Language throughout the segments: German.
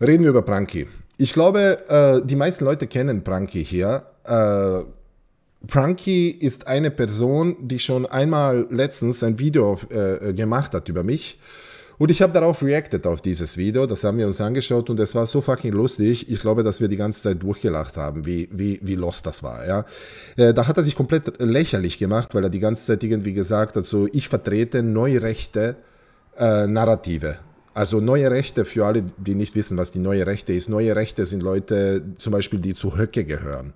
Reden wir über Pranky. Ich glaube, äh, die meisten Leute kennen Pranky hier. Äh, Pranky ist eine Person, die schon einmal letztens ein Video auf, äh, gemacht hat über mich. Und ich habe darauf reacted auf dieses Video. Das haben wir uns angeschaut und es war so fucking lustig. Ich glaube, dass wir die ganze Zeit durchgelacht haben, wie, wie, wie lost das war. Ja? Äh, da hat er sich komplett lächerlich gemacht, weil er die ganze Zeit irgendwie gesagt hat, so, ich vertrete neu rechte äh, Narrative. Also neue Rechte, für alle, die nicht wissen, was die neue Rechte ist, neue Rechte sind Leute zum Beispiel, die zu Höcke gehören.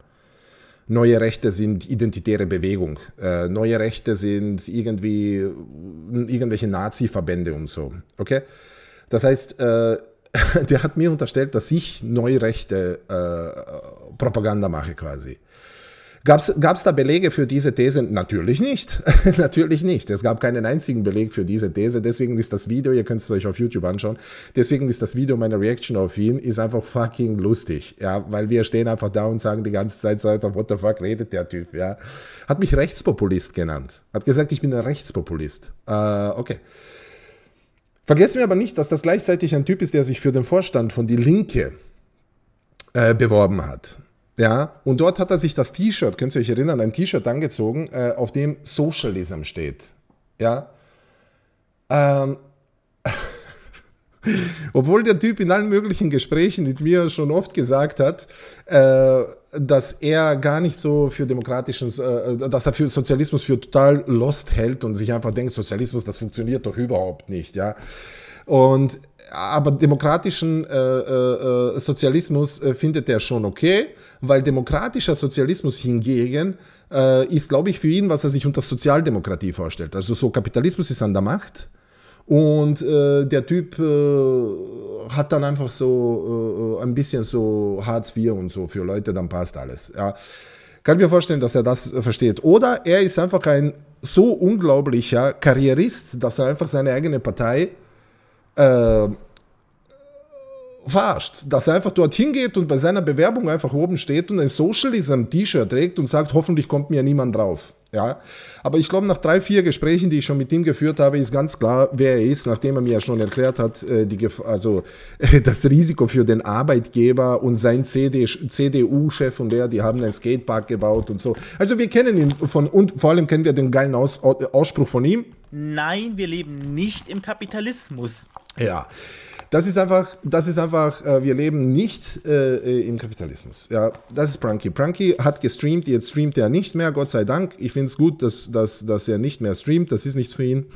Neue Rechte sind identitäre Bewegung. Äh, neue Rechte sind irgendwie irgendwelche Nazi-Verbände und so. Okay? Das heißt, äh, der hat mir unterstellt, dass ich neue Rechte äh, Propaganda mache quasi. Gab es da Belege für diese These? Natürlich nicht. Natürlich nicht. Es gab keinen einzigen Beleg für diese These. Deswegen ist das Video, ihr könnt es euch auf YouTube anschauen, deswegen ist das Video meiner Reaction auf ihn, ist einfach fucking lustig. Ja, weil wir stehen einfach da und sagen die ganze Zeit so einfach, what the fuck redet der Typ, ja. Hat mich Rechtspopulist genannt. Hat gesagt, ich bin ein Rechtspopulist. Äh, okay. Vergessen wir aber nicht, dass das gleichzeitig ein Typ ist, der sich für den Vorstand von Die Linke äh, beworben hat. Ja, und dort hat er sich das T-Shirt, könnt ihr euch erinnern, ein T-Shirt angezogen, äh, auf dem Socialism steht. Ja. Ähm. Obwohl der Typ in allen möglichen Gesprächen mit mir schon oft gesagt hat, äh, dass er gar nicht so für demokratischen, äh, dass er für Sozialismus für total lost hält und sich einfach denkt, Sozialismus, das funktioniert doch überhaupt nicht, ja. Und aber demokratischen äh, äh, äh Sozialismus äh, findet er schon okay, weil demokratischer Sozialismus hingegen äh, ist, glaube ich, für ihn, was er sich unter Sozialdemokratie vorstellt. Also so Kapitalismus ist an der Macht und der Typ hat dann einfach so ein bisschen so Hartz IV und so für Leute, dann passt alles. Ja. Kann mir vorstellen, dass er das versteht. Oder er ist einfach ein so unglaublicher Karrierist, dass er einfach seine eigene Partei äh, verarscht, dass er einfach dorthin geht und bei seiner Bewerbung einfach oben steht und ein Socialism-T-Shirt trägt und sagt, hoffentlich kommt mir niemand drauf. Ja, aber ich glaube, nach drei, vier Gesprächen, die ich schon mit ihm geführt habe, ist ganz klar, wer er ist, nachdem er mir ja schon erklärt hat, äh, die, also das Risiko für den Arbeitgeber und sein CD, CDU-Chef und der, die haben einen Skatepark gebaut und so. Also wir kennen ihn von, und vor allem kennen wir den geilen Aus, Ausspruch von ihm. Nein, wir leben nicht im Kapitalismus. Ja. Das ist einfach, das ist einfach äh, wir leben nicht äh, äh, im Kapitalismus. Ja, das ist Pranky. Pranky hat gestreamt, jetzt streamt er nicht mehr, Gott sei Dank. Ich finde es gut, dass, dass, dass er nicht mehr streamt, das ist nichts für ihn.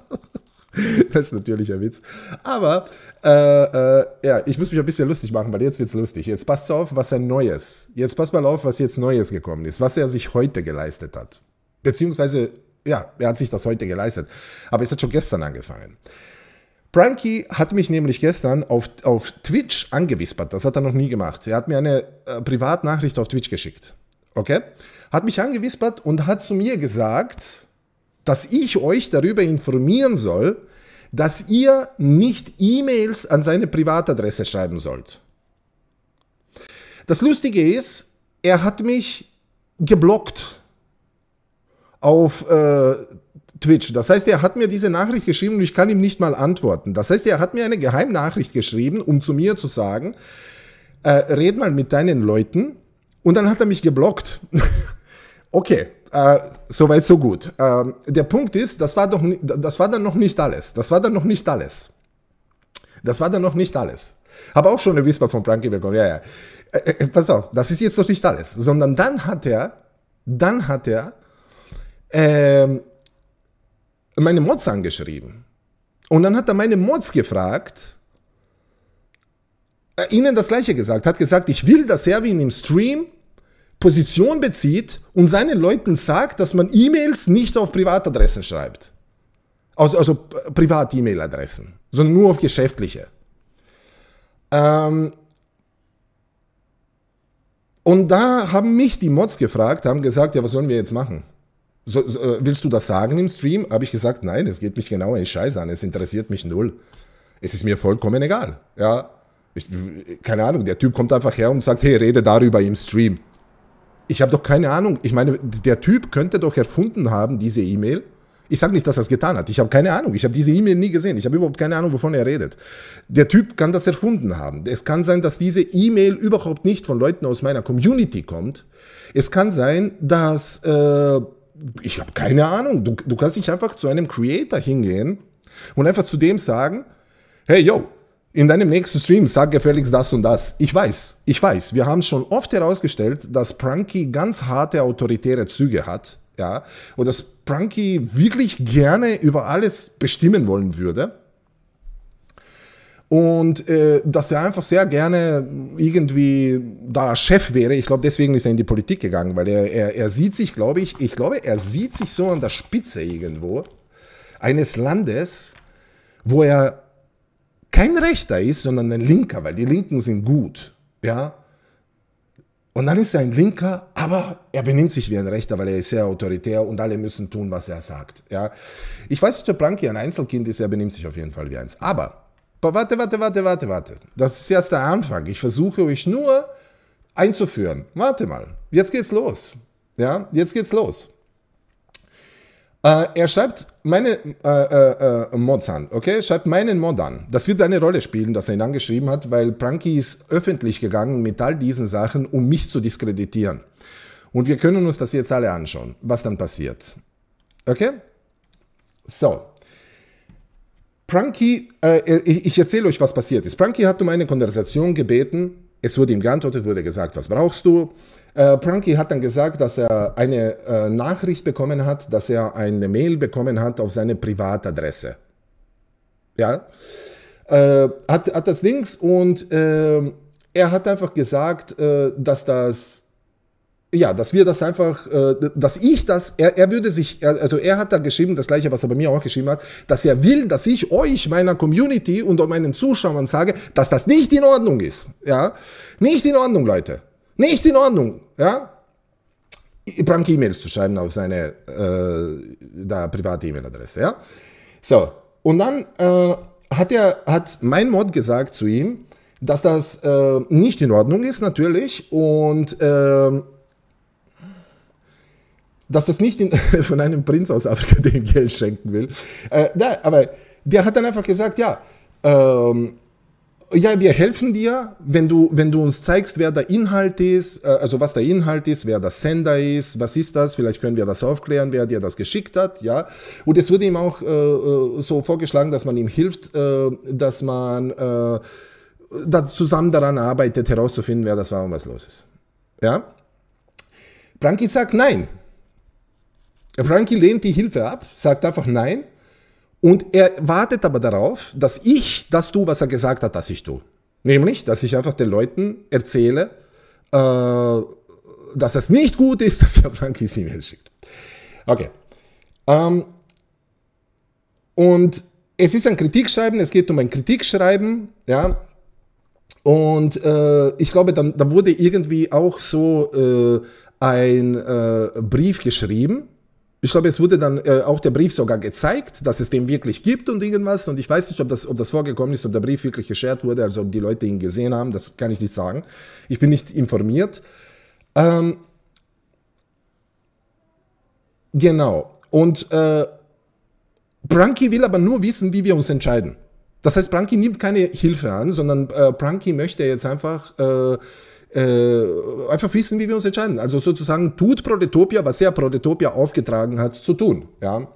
das ist natürlich ein Witz. Aber äh, äh, ja, ich muss mich ein bisschen lustig machen, weil jetzt wird es lustig. Jetzt passt auf, was er Neues. Jetzt passt mal auf, was jetzt Neues gekommen ist, was er sich heute geleistet hat. Beziehungsweise, ja, er hat sich das heute geleistet. Aber es hat schon gestern angefangen. Pranky hat mich nämlich gestern auf, auf Twitch angewispert. Das hat er noch nie gemacht. Er hat mir eine äh, Privatnachricht auf Twitch geschickt. Okay? Hat mich angewispert und hat zu mir gesagt, dass ich euch darüber informieren soll, dass ihr nicht E-Mails an seine Privatadresse schreiben sollt. Das Lustige ist, er hat mich geblockt auf äh, Twitch. Das heißt, er hat mir diese Nachricht geschrieben und ich kann ihm nicht mal antworten. Das heißt, er hat mir eine Geheimnachricht geschrieben, um zu mir zu sagen, äh, red mal mit deinen Leuten. Und dann hat er mich geblockt. okay, äh, soweit so gut. Äh, der Punkt ist, das war, doch, das war dann noch nicht alles. Das war dann noch nicht alles. Das war dann noch nicht alles. Habe auch schon eine Whisper von Planke bekommen. Ja, ja. Äh, äh, äh, pass auf, das ist jetzt noch nicht alles. Sondern dann hat er, dann hat er, ähm, meine Mods angeschrieben. Und dann hat er meine Mods gefragt, äh, ihnen das gleiche gesagt, hat gesagt, ich will, dass Erwin im Stream Position bezieht und seinen Leuten sagt, dass man E-Mails nicht auf Privatadressen schreibt. Also, also äh, Privat-E-Mail-Adressen, sondern nur auf geschäftliche. Ähm und da haben mich die Mods gefragt, haben gesagt, ja, was sollen wir jetzt machen? So, so, äh, willst du das sagen im Stream? Habe ich gesagt, nein, es geht mich genau ein Scheiß an. Es interessiert mich null. Es ist mir vollkommen egal. Ja, ich, keine Ahnung. Der Typ kommt einfach her und sagt, hey, rede darüber im Stream. Ich habe doch keine Ahnung. Ich meine, der Typ könnte doch erfunden haben diese E-Mail. Ich sage nicht, dass er es getan hat. Ich habe keine Ahnung. Ich habe diese E-Mail nie gesehen. Ich habe überhaupt keine Ahnung, wovon er redet. Der Typ kann das erfunden haben. Es kann sein, dass diese E-Mail überhaupt nicht von Leuten aus meiner Community kommt. Es kann sein, dass äh, ich habe keine Ahnung. Du, du kannst nicht einfach zu einem Creator hingehen und einfach zu dem sagen, hey, yo, in deinem nächsten Stream sag gefälligst das und das. Ich weiß, ich weiß. Wir haben schon oft herausgestellt, dass Pranky ganz harte autoritäre Züge hat, ja, und dass Pranky wirklich gerne über alles bestimmen wollen würde und äh, dass er einfach sehr gerne irgendwie da Chef wäre. Ich glaube, deswegen ist er in die Politik gegangen, weil er, er, er sieht sich, glaube ich, ich glaube, er sieht sich so an der Spitze irgendwo eines Landes, wo er kein Rechter ist, sondern ein Linker, weil die Linken sind gut, ja. Und dann ist er ein Linker, aber er benimmt sich wie ein Rechter, weil er ist sehr autoritär und alle müssen tun, was er sagt. Ja? Ich weiß nicht, ob Branki ein Einzelkind ist, er benimmt sich auf jeden Fall wie eins. Aber aber warte, warte, warte, warte, warte. Das ist erst der Anfang. Ich versuche euch nur einzuführen. Warte mal. Jetzt geht's los. Ja, jetzt geht's los. Äh, er schreibt meine äh, äh, äh Mods an, okay? Schreibt meinen Mod an. Das wird eine Rolle spielen, dass er ihn angeschrieben hat, weil Pranky ist öffentlich gegangen mit all diesen Sachen, um mich zu diskreditieren. Und wir können uns das jetzt alle anschauen, was dann passiert. Okay? So, Pranky, äh, äh, ich, ich erzähle euch, was passiert ist. Pranky hat um eine Konversation gebeten. Es wurde ihm geantwortet, wurde gesagt, was brauchst du? Äh, Pranky hat dann gesagt, dass er eine äh, Nachricht bekommen hat, dass er eine Mail bekommen hat auf seine Privatadresse. Ja, äh, hat, hat das links und äh, er hat einfach gesagt, äh, dass das ja, dass wir das einfach, äh, dass ich das, er, er würde sich, er, also er hat da geschrieben, das gleiche, was er bei mir auch geschrieben hat, dass er will, dass ich euch, meiner Community und meinen Zuschauern sage, dass das nicht in Ordnung ist. Ja, nicht in Ordnung, Leute. Nicht in Ordnung. Ja, prank E-Mails zu schreiben auf seine äh, da, private E-Mail-Adresse. Ja, so. Und dann äh, hat er, hat mein Mod gesagt zu ihm, dass das äh, nicht in Ordnung ist, natürlich. Und äh, dass das nicht in, von einem Prinz aus Afrika dem Geld schenken will. Äh, da, aber der hat dann einfach gesagt, ja, ähm, ja, wir helfen dir, wenn du, wenn du uns zeigst, wer der Inhalt ist, äh, also was der Inhalt ist, wer der Sender ist, was ist das, vielleicht können wir das aufklären, wer dir das geschickt hat, ja. Und es wurde ihm auch äh, äh so vorgeschlagen, dass man ihm hilft, äh, dass man äh, da zusammen daran arbeitet, herauszufinden, wer das war und was los ist. Ja? Pranki sagt nein. Ranki lehnt die Hilfe ab, sagt einfach nein und er wartet aber darauf, dass ich das tue, was er gesagt hat, dass ich tue. Nämlich, dass ich einfach den Leuten erzähle, äh, dass es nicht gut ist, dass er Frankis E-Mail schickt. Okay. Ähm, und es ist ein Kritikschreiben, es geht um ein Kritikschreiben, ja. Und äh, ich glaube, dann, dann wurde irgendwie auch so äh, ein äh, Brief geschrieben, ich glaube, es wurde dann äh, auch der Brief sogar gezeigt, dass es den wirklich gibt und irgendwas. Und ich weiß nicht, ob das, ob das vorgekommen ist, ob der Brief wirklich geschert wurde, also ob die Leute ihn gesehen haben, das kann ich nicht sagen. Ich bin nicht informiert. Ähm, genau. Und äh, Branky will aber nur wissen, wie wir uns entscheiden. Das heißt, Pranky nimmt keine Hilfe an, sondern äh, Branky möchte jetzt einfach äh, äh, einfach wissen, wie wir uns entscheiden. Also sozusagen tut Protetopia, was er Protetopia aufgetragen hat, zu tun. Ja?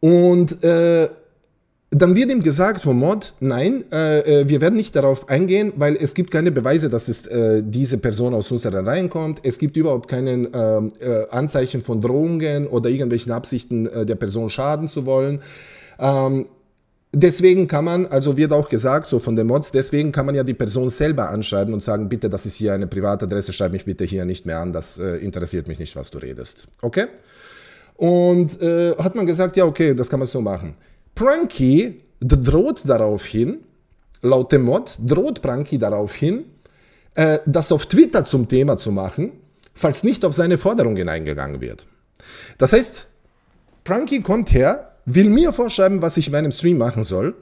Und äh, dann wird ihm gesagt vom Mod, nein, äh, äh, wir werden nicht darauf eingehen, weil es gibt keine Beweise, dass es, äh, diese Person aus unseren Reihen kommt. Es gibt überhaupt keine ähm, äh, Anzeichen von Drohungen oder irgendwelchen Absichten, äh, der Person schaden zu wollen. Ähm, Deswegen kann man, also wird auch gesagt, so von den Mods, deswegen kann man ja die Person selber anschreiben und sagen, bitte, das ist hier eine Privatadresse, schreib mich bitte hier nicht mehr an, das äh, interessiert mich nicht, was du redest. Okay? Und äh, hat man gesagt, ja, okay, das kann man so machen. Pranky droht daraufhin, laut dem Mod, droht Pranky daraufhin, äh, das auf Twitter zum Thema zu machen, falls nicht auf seine Forderungen eingegangen wird. Das heißt, Pranky kommt her will mir vorschreiben, was ich in meinem Stream machen soll.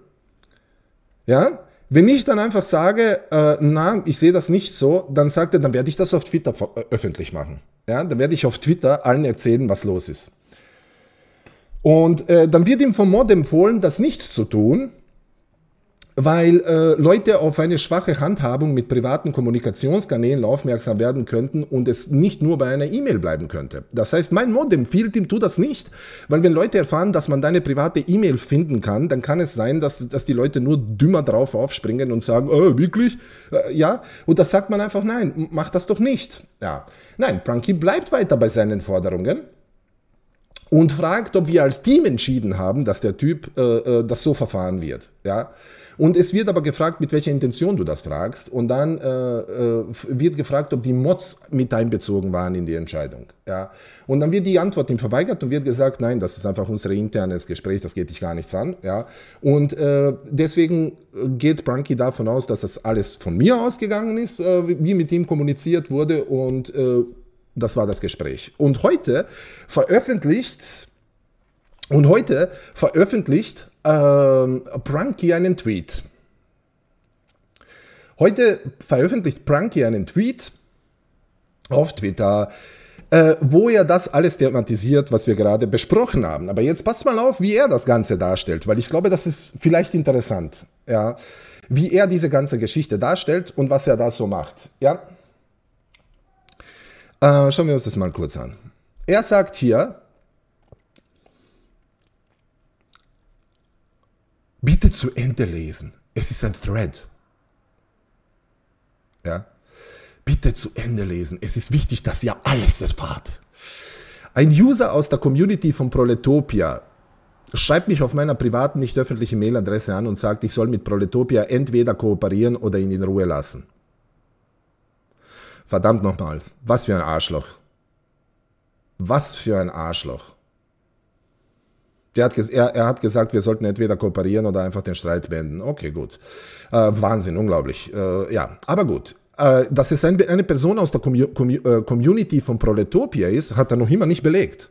Ja? Wenn ich dann einfach sage, äh, na, ich sehe das nicht so, dann sagt er, dann werde ich das auf Twitter äh, öffentlich machen. Ja? Dann werde ich auf Twitter allen erzählen, was los ist. Und äh, dann wird ihm vom Mod empfohlen, das nicht zu tun, weil äh, Leute auf eine schwache Handhabung mit privaten Kommunikationskanälen aufmerksam werden könnten und es nicht nur bei einer E-Mail bleiben könnte. Das heißt, mein Modem, Field-Team tut das nicht, weil wenn Leute erfahren, dass man deine private E-Mail finden kann, dann kann es sein, dass, dass die Leute nur dümmer drauf aufspringen und sagen, äh, wirklich? Äh, ja, und das sagt man einfach, nein, mach das doch nicht. Ja, nein, Pranky bleibt weiter bei seinen Forderungen und fragt, ob wir als Team entschieden haben, dass der Typ äh, äh das so verfahren wird. Ja, und es wird aber gefragt, mit welcher Intention du das fragst. Und dann äh, äh, wird gefragt, ob die Mods mit einbezogen waren in die Entscheidung. Ja. Und dann wird die Antwort ihm verweigert und wird gesagt, nein, das ist einfach unser internes Gespräch, das geht dich gar nichts an. Ja. Und äh, deswegen geht Branky davon aus, dass das alles von mir ausgegangen ist, äh, wie mit ihm kommuniziert wurde. Und äh, das war das Gespräch. Und heute veröffentlicht und heute veröffentlicht ähm, Prunky einen Tweet. Heute veröffentlicht Prunky einen Tweet auf Twitter, äh, wo er das alles thematisiert, was wir gerade besprochen haben. Aber jetzt passt mal auf, wie er das Ganze darstellt, weil ich glaube, das ist vielleicht interessant, ja, wie er diese ganze Geschichte darstellt und was er da so macht. Ja? Äh, schauen wir uns das mal kurz an. Er sagt hier, bitte zu Ende lesen. Es ist ein Thread. Ja? Bitte zu Ende lesen. Es ist wichtig, dass ihr alles erfahrt. Ein User aus der Community von Proletopia schreibt mich auf meiner privaten, nicht öffentlichen Mailadresse an und sagt, ich soll mit Proletopia entweder kooperieren oder ihn in Ruhe lassen. Verdammt nochmal, was für ein Arschloch. Was für ein Arschloch. Der hat, er, er, hat gesagt, wir sollten entweder kooperieren oder einfach den Streit beenden. Okay, gut. Äh, Wahnsinn, unglaublich. Äh, ja, aber gut. Äh, dass es ein, eine Person aus der Commu Commu äh, Community von Proletopia ist, hat er noch immer nicht belegt.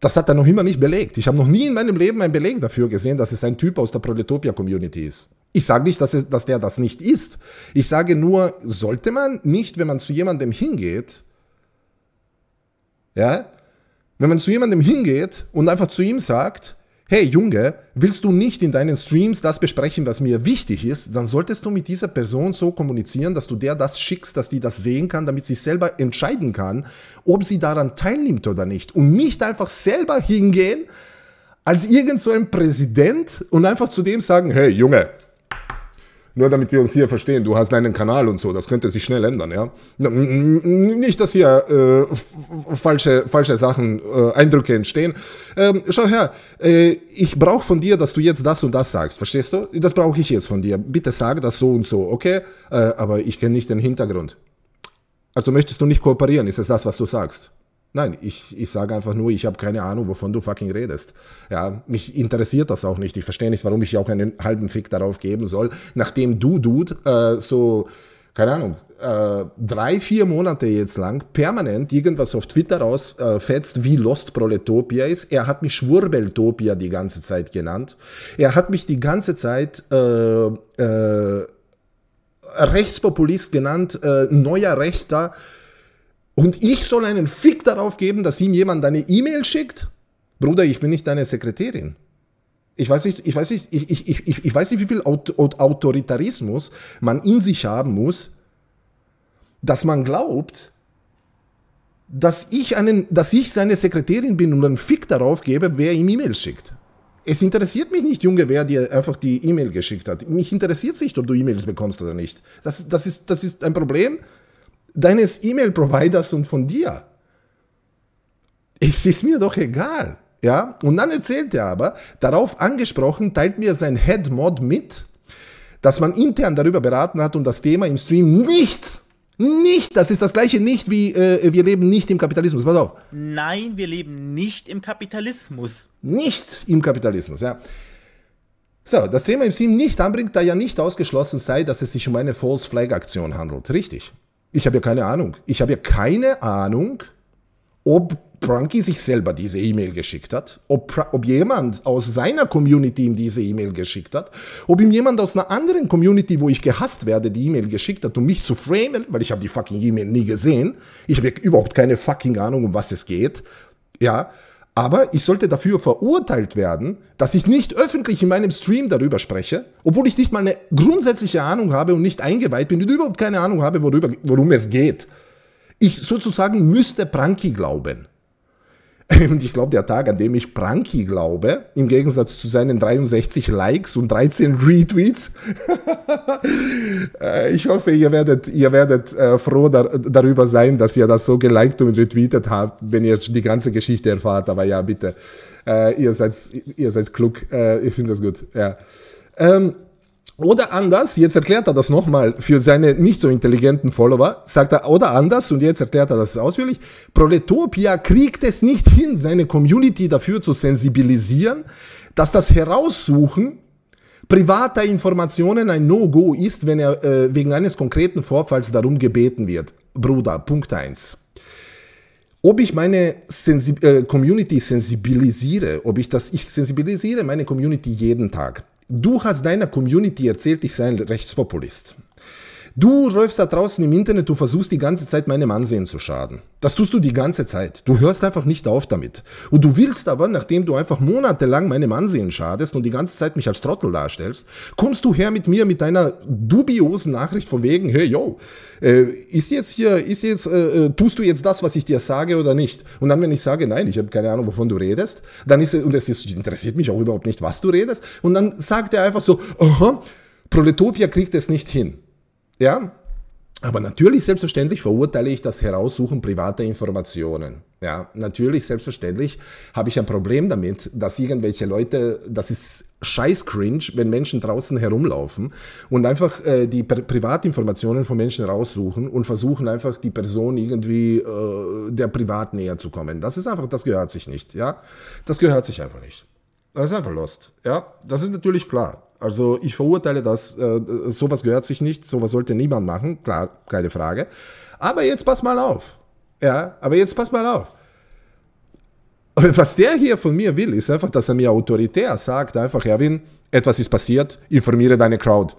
Das hat er noch immer nicht belegt. Ich habe noch nie in meinem Leben einen Beleg dafür gesehen, dass es ein Typ aus der Proletopia-Community ist. Ich sage nicht, dass, es, dass der das nicht ist. Ich sage nur, sollte man nicht, wenn man zu jemandem hingeht, ja, wenn man zu jemandem hingeht und einfach zu ihm sagt, hey Junge, willst du nicht in deinen Streams das besprechen, was mir wichtig ist, dann solltest du mit dieser Person so kommunizieren, dass du der das schickst, dass die das sehen kann, damit sie selber entscheiden kann, ob sie daran teilnimmt oder nicht. Und nicht einfach selber hingehen als irgend so ein Präsident und einfach zu dem sagen, hey Junge, nur damit wir uns hier verstehen, du hast deinen Kanal und so, das könnte sich schnell ändern, ja. Nicht, dass hier äh, falsche, falsche Sachen, äh, Eindrücke entstehen. Ähm, schau her, äh, ich brauche von dir, dass du jetzt das und das sagst, verstehst du? Das brauche ich jetzt von dir. Bitte sag das so und so, okay? Äh, aber ich kenne nicht den Hintergrund. Also möchtest du nicht kooperieren, ist es das, was du sagst? Nein, ich, ich sage einfach nur, ich habe keine Ahnung, wovon du fucking redest. Ja, mich interessiert das auch nicht. Ich verstehe nicht, warum ich auch einen halben Fick darauf geben soll, nachdem du, Dude, äh, so, keine Ahnung, äh, drei, vier Monate jetzt lang permanent irgendwas auf Twitter rausfetzt, äh, wie Lost Proletopia ist. Er hat mich Schwurbeltopia die ganze Zeit genannt. Er hat mich die ganze Zeit, äh, äh Rechtspopulist genannt, äh, neuer Rechter, und ich soll einen Fick darauf geben, dass ihm jemand eine E-Mail schickt? Bruder, ich bin nicht deine Sekretärin. Ich weiß nicht, ich weiß nicht, ich, ich, ich, ich weiß nicht, wie viel Autoritarismus man in sich haben muss, dass man glaubt, dass ich, einen, dass ich seine Sekretärin bin und einen Fick darauf gebe, wer ihm E-Mail schickt. Es interessiert mich nicht, Junge, wer dir einfach die E-Mail geschickt hat. Mich interessiert es nicht, ob du E-Mails bekommst oder nicht. Das, das, ist, das ist ein Problem, deines E-Mail-Providers und von dir. Es ist mir doch egal. Ja? Und dann erzählt er aber, darauf angesprochen, teilt mir sein Head-Mod mit, dass man intern darüber beraten hat und das Thema im Stream nicht, nicht, das ist das gleiche nicht wie äh, wir leben nicht im Kapitalismus. Pass auf. Nein, wir leben nicht im Kapitalismus. Nicht im Kapitalismus, ja. So, das Thema im Stream nicht anbringt, da ja nicht ausgeschlossen sei, dass es sich um eine False Flag Aktion handelt. Richtig. Ich habe ja keine Ahnung. Ich habe ja keine Ahnung, ob Pranky sich selber diese E-Mail geschickt hat, ob, ob jemand aus seiner Community ihm diese E-Mail geschickt hat, ob ihm jemand aus einer anderen Community, wo ich gehasst werde, die E-Mail geschickt hat, um mich zu framen, weil ich habe die fucking E-Mail nie gesehen. Ich habe ja überhaupt keine fucking Ahnung, um was es geht. Ja, aber ich sollte dafür verurteilt werden, dass ich nicht öffentlich in meinem Stream darüber spreche, obwohl ich nicht mal eine grundsätzliche Ahnung habe und nicht eingeweiht bin und überhaupt keine Ahnung habe, worüber, worum es geht. Ich sozusagen müsste Pranki glauben. Und ich glaube, der Tag, an dem ich Pranky glaube, im Gegensatz zu seinen 63 Likes und 13 Retweets, äh, ich hoffe, ihr werdet, ihr werdet äh, froh dar darüber sein, dass ihr das so geliked und retweetet habt, wenn ihr die ganze Geschichte erfahrt. Aber ja, bitte, äh, ihr, seid, ihr seid klug. ich finde das gut. Ja. Ähm, oder anders, jetzt erklärt er das nochmal für seine nicht so intelligenten Follower, sagt er, oder anders, und jetzt erklärt er das ausführlich, Proletopia kriegt es nicht hin, seine Community dafür zu sensibilisieren, dass das Heraussuchen privater Informationen ein No-Go ist, wenn er äh, wegen eines konkreten Vorfalls darum gebeten wird. Bruder, Punkt eins. Ob ich meine Sensi äh, Community sensibilisiere, ob ich das, ich sensibilisiere meine Community jeden Tag. Du hast deiner Community erzählt, ich sei ein Rechtspopulist. Du läufst da draußen im Internet, du versuchst die ganze Zeit meinem Ansehen zu schaden. Das tust du die ganze Zeit. Du hörst einfach nicht auf damit. Und du willst aber, nachdem du einfach monatelang meinem Ansehen schadest und die ganze Zeit mich als Trottel darstellst, kommst du her mit mir mit deiner dubiosen Nachricht von wegen, hey yo, äh, ist jetzt hier, ist jetzt, äh, äh, tust du jetzt das, was ich dir sage oder nicht? Und dann, wenn ich sage, nein, ich habe keine Ahnung, wovon du redest, dann ist es, und es interessiert mich auch überhaupt nicht, was du redest, und dann sagt er einfach so, aha, Proletopia kriegt es nicht hin. Ja, aber natürlich, selbstverständlich verurteile ich das Heraussuchen privater Informationen. Ja, natürlich, selbstverständlich habe ich ein Problem damit, dass irgendwelche Leute, das ist scheiß cringe, wenn Menschen draußen herumlaufen und einfach äh, die Pri Privatinformationen von Menschen raussuchen und versuchen einfach die Person irgendwie äh, der Privat näher zu kommen. Das ist einfach, das gehört sich nicht. Ja, das gehört sich einfach nicht. Das ist einfach lost. Ja, das ist natürlich klar. Also ich verurteile das, äh, sowas gehört sich nicht, sowas sollte niemand machen, klar, keine Frage. Aber jetzt pass mal auf. Ja, aber jetzt pass mal auf. Was der hier von mir will, ist einfach, dass er mir autoritär sagt, einfach, Erwin, etwas ist passiert, informiere deine Crowd.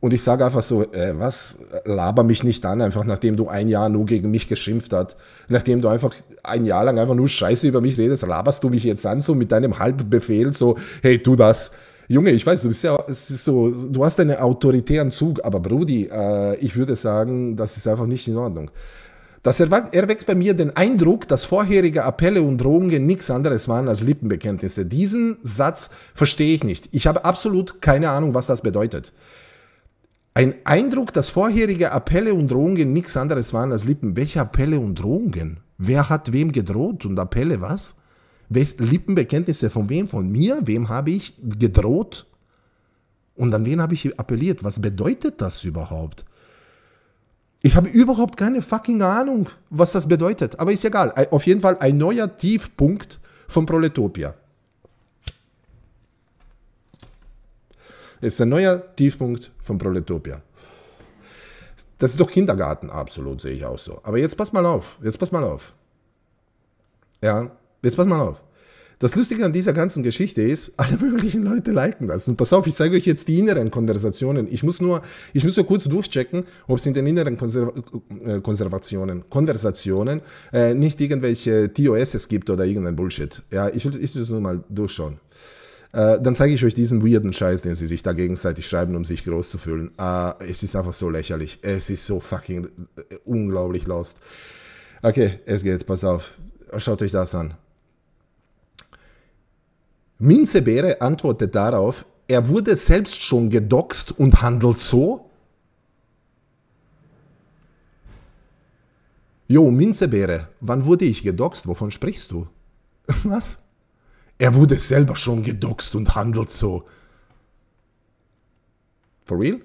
Und ich sage einfach so, äh, was, laber mich nicht an, einfach nachdem du ein Jahr nur gegen mich geschimpft hast, nachdem du einfach ein Jahr lang einfach nur Scheiße über mich redest, laberst du mich jetzt an, so mit deinem Halbbefehl, so, hey, tu das. Junge, ich weiß, du bist ja, es ist so, du hast einen autoritären Zug, aber Brudi, äh, ich würde sagen, das ist einfach nicht in Ordnung. Das erweckt bei mir den Eindruck, dass vorherige Appelle und Drohungen nichts anderes waren als Lippenbekenntnisse. Diesen Satz verstehe ich nicht. Ich habe absolut keine Ahnung, was das bedeutet. Ein Eindruck, dass vorherige Appelle und Drohungen nichts anderes waren als Lippen. Welche Appelle und Drohungen? Wer hat wem gedroht und Appelle was? Lippenbekenntnisse von wem? Von mir? Wem habe ich gedroht? Und an wen habe ich appelliert? Was bedeutet das überhaupt? Ich habe überhaupt keine fucking Ahnung, was das bedeutet. Aber ist egal. Äh, auf jeden Fall ein neuer Tiefpunkt von Proletopia. Es Ist ein neuer Tiefpunkt von Proletopia. Das ist doch Kindergarten, absolut, sehe ich auch so. Aber jetzt pass mal auf, jetzt pass mal auf. Ja, Jetzt pass mal auf. Das Lustige an dieser ganzen Geschichte ist, alle möglichen Leute liken das. Und pass auf, ich zeige euch jetzt die inneren Konversationen. Ich muss nur, ich muss nur kurz durchchecken, ob es in den inneren Konserv äh, Konservationen, Konversationen äh, nicht irgendwelche TOSs gibt oder irgendein Bullshit. Ja, ich will, ich will das nur mal durchschauen. Äh, dann zeige ich euch diesen weirden Scheiß, den sie sich da gegenseitig schreiben, um sich groß zu fühlen. Äh, es ist einfach so lächerlich. Es ist so fucking äh, unglaublich lost. Okay, es geht, pass auf. Schaut euch das an. Minzebeere antwortet darauf, er wurde selbst schon gedoxt und handelt so? Jo, Minzebeere, wann wurde ich gedoxt? Wovon sprichst du? Was? Er wurde selber schon gedoxt und handelt so. For real?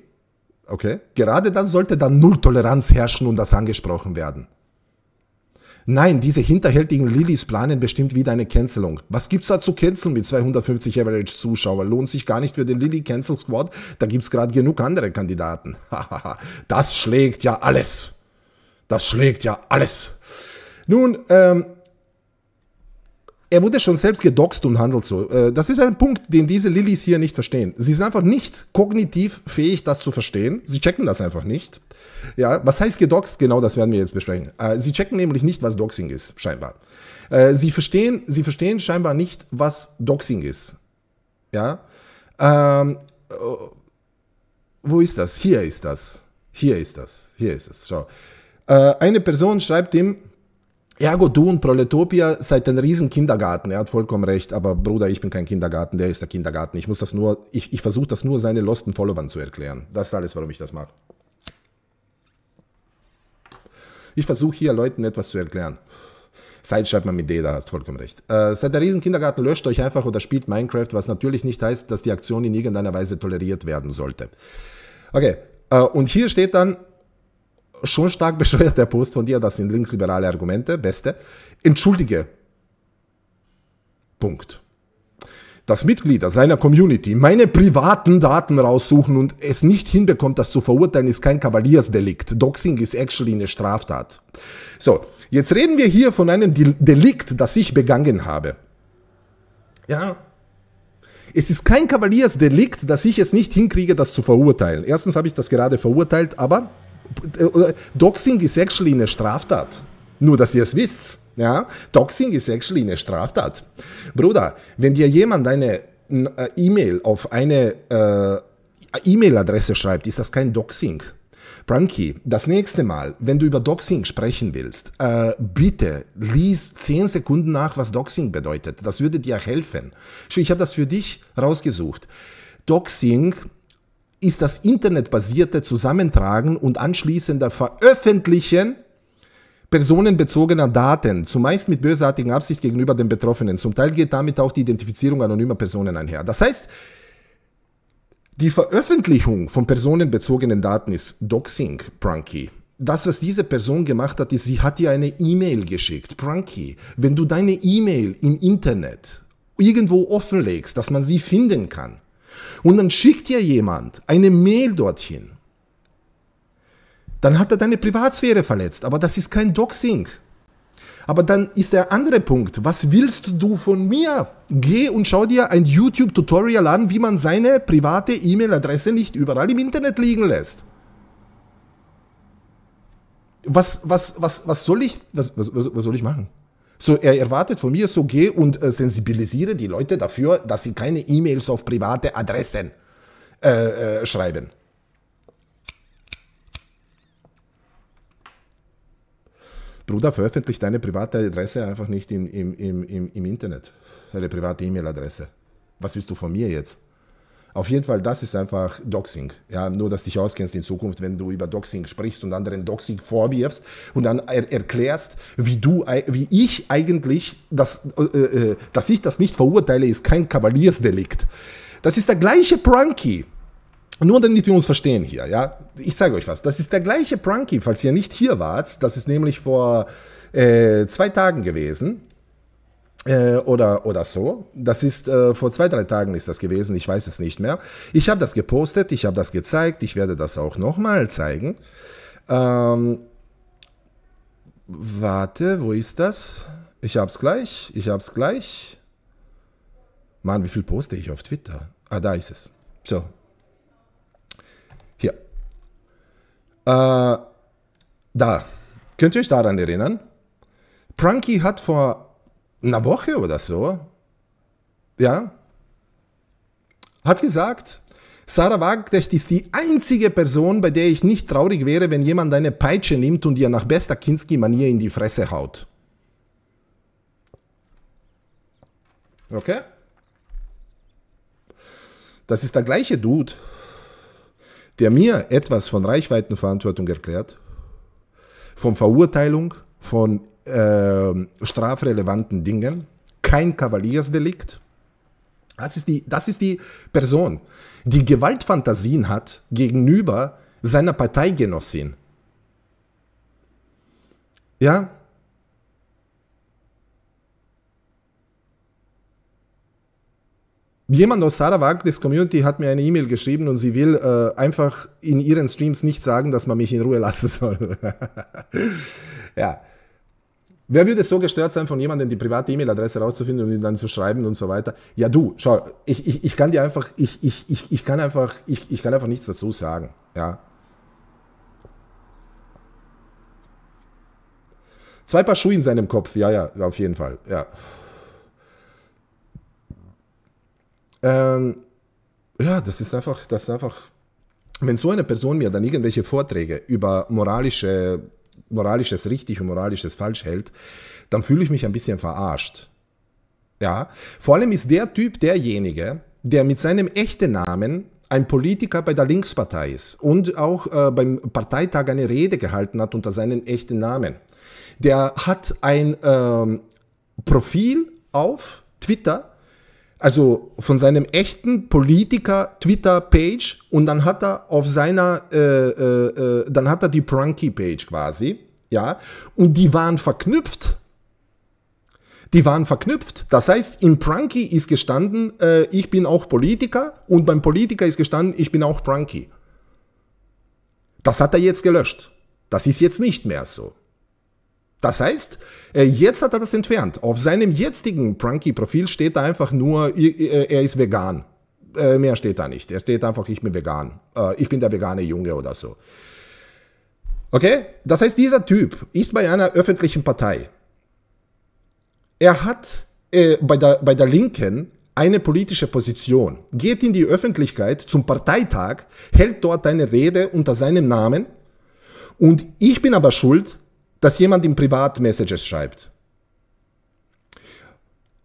Okay. Gerade dann sollte dann Null Toleranz herrschen und das angesprochen werden. Nein, diese hinterhältigen Lillies planen bestimmt wieder eine Cancelung. Was gibt's da zu canceln mit 250 Average Zuschauer? Lohnt sich gar nicht für den Lilly Cancel Squad, da gibt's gerade genug andere Kandidaten. Hahaha, das schlägt ja alles. Das schlägt ja alles. Nun, ähm, er wurde schon selbst gedoxt und handelt so. Äh, das ist ein Punkt, den diese Lillys hier nicht verstehen. Sie sind einfach nicht kognitiv fähig, das zu verstehen. Sie checken das einfach nicht. Ja, was heißt gedoxt? Genau das werden wir jetzt besprechen. Äh, sie checken nämlich nicht, was Doxing ist, scheinbar. Äh, sie verstehen, sie verstehen scheinbar nicht, was Doxing ist. Ja. Ähm, wo ist das? Hier ist das. Hier ist das. Hier ist es. Schau. Eine Person schreibt ihm, Ergo, du und Proletopia seid ein riesen Kindergarten. Er hat vollkommen recht, aber Bruder, ich bin kein Kindergarten, der ist der Kindergarten. Ich muss das nur, ich, ich versuche das nur seine Losten Followern zu erklären. Das ist alles, warum ich das mache. Ich versuche hier Leuten etwas zu erklären. Zeit schreibt man mit D, da hast vollkommen recht. Äh, seit der Riesenkindergarten löscht euch einfach oder spielt Minecraft, was natürlich nicht heißt, dass die Aktion in irgendeiner Weise toleriert werden sollte. Okay, äh, und hier steht dann, schon stark bescheuert, der Post von dir. Das sind linksliberale Argumente, beste. Entschuldige. Punkt. Dass Mitglieder seiner Community meine privaten Daten raussuchen und es nicht hinbekommt, das zu verurteilen, ist kein Kavaliersdelikt. Doxing ist actually eine Straftat. So, jetzt reden wir hier von einem Delikt, das ich begangen habe. Ja, es ist kein Kavaliersdelikt, dass ich es nicht hinkriege, das zu verurteilen. Erstens habe ich das gerade verurteilt, aber Doxing ist actually eine Straftat. Nur, dass ihr es wisst. Ja? Doxing ist actually eine Straftat. Bruder, wenn dir jemand eine äh, E-Mail auf eine äh, E-Mail-Adresse schreibt, ist das kein Doxing. Pranky, das nächste Mal, wenn du über Doxing sprechen willst, äh, bitte lies 10 Sekunden nach, was Doxing bedeutet. Das würde dir helfen. Ich habe das für dich rausgesucht. Doxing ist das internetbasierte Zusammentragen und anschließender Veröffentlichen personenbezogener Daten, zumeist mit bösartigen Absicht gegenüber den Betroffenen. Zum Teil geht damit auch die Identifizierung anonymer Personen einher. Das heißt, die Veröffentlichung von personenbezogenen Daten ist Doxing, Pranky. Das, was diese Person gemacht hat, ist, sie hat dir eine E-Mail geschickt. Pranky, wenn du deine E-Mail im Internet irgendwo offenlegst, dass man sie finden kann, und dann schickt dir jemand eine Mail dorthin, dann hat er deine Privatsphäre verletzt. Aber das ist kein Doxing. Aber dann ist der andere Punkt, was willst du von mir? Geh und schau dir ein YouTube-Tutorial an, wie man seine private E-Mail-Adresse nicht überall im Internet liegen lässt. Was, was, was, was, soll, ich, was, was, was soll ich machen? So, er erwartet von mir, so geh und äh, sensibilisiere die Leute dafür, dass sie keine E-Mails auf private Adressen äh, äh, schreiben. Bruder, veröffentlicht deine private Adresse einfach nicht im, im, im, im, im Internet. Deine private E-Mail-Adresse. Was willst du von mir jetzt? Auf jeden Fall, das ist einfach Doxing. Ja, nur, dass du dich auskennst in Zukunft, wenn du über Doxing sprichst und anderen Doxing vorwirfst und dann er erklärst, wie du, wie ich eigentlich, das, äh, äh, dass ich das nicht verurteile, ist kein Kavaliersdelikt. Das ist der gleiche Pranky. Nur damit wir uns verstehen hier, ja. Ich zeige euch was. Das ist der gleiche Pranky, falls ihr nicht hier wart. Das ist nämlich vor äh, zwei Tagen gewesen. Äh, oder, oder so. Das ist äh, vor zwei, drei Tagen ist das gewesen, ich weiß es nicht mehr. Ich habe das gepostet, ich habe das gezeigt, ich werde das auch nochmal zeigen. Ähm, warte, wo ist das? Ich hab's gleich, ich hab's gleich. Mann, wie viel poste ich auf Twitter? Ah, da ist es. So. Hier. Äh, da. Könnt ihr euch daran erinnern? Pranky hat vor einer Woche oder so, ja, hat gesagt, Sarah Wagenknecht ist die einzige Person, bei der ich nicht traurig wäre, wenn jemand eine Peitsche nimmt und ihr nach bester Kinski-Manier in die Fresse haut. Okay? Das ist der gleiche Dude, der mir etwas von Reichweitenverantwortung erklärt, von Verurteilung, von äh, strafrelevanten Dingen, kein Kavaliersdelikt. Das ist, die, das ist die Person, die Gewaltfantasien hat gegenüber seiner Parteigenossin. Ja? Jemand aus Sarawak, des Community, hat mir eine E-Mail geschrieben und sie will äh, einfach in ihren Streams nicht sagen, dass man mich in Ruhe lassen soll. ja. Wer würde so gestört sein, von jemandem die private E-Mail-Adresse rauszufinden und ihn dann zu schreiben und so weiter? Ja, du, schau, ich, ich, ich kann dir einfach, ich, ich, ich, ich kann einfach, ich, ich kann einfach nichts dazu sagen. Ja. Zwei Paar Schuhe in seinem Kopf, ja, ja, auf jeden Fall, ja. Ähm, ja, das ist einfach, das ist einfach, wenn so eine Person mir dann irgendwelche Vorträge über moralische moralisch das richtig und moralisch das falsch hält, dann fühle ich mich ein bisschen verarscht. Ja, vor allem ist der Typ derjenige, der mit seinem echten Namen ein Politiker bei der Linkspartei ist und auch äh, beim Parteitag eine Rede gehalten hat unter seinem echten Namen. Der hat ein ähm, Profil auf Twitter, also von seinem echten Politiker Twitter-Page und dann hat er auf seiner, äh, äh, äh dann hat er die Pranky page quasi, ja, und die waren verknüpft. Die waren verknüpft. Das heißt, im Pranky ist gestanden, äh, ich bin auch Politiker und beim Politiker ist gestanden, ich bin auch Pranky Das hat er jetzt gelöscht. Das ist jetzt nicht mehr so. Das heißt, äh, jetzt hat er das entfernt. Auf seinem jetzigen pranky profil steht da einfach nur, äh, er ist vegan. Äh, mehr steht da nicht. Er steht einfach, ich bin vegan. Ich bin der vegane Junge oder so. Okay? Das heißt, dieser Typ ist bei einer öffentlichen Partei. Er hat äh, bei, der, bei der Linken eine politische Position, geht in die Öffentlichkeit zum Parteitag, hält dort eine Rede unter seinem Namen und ich bin aber schuld, dass jemand ihm Privatmessages schreibt.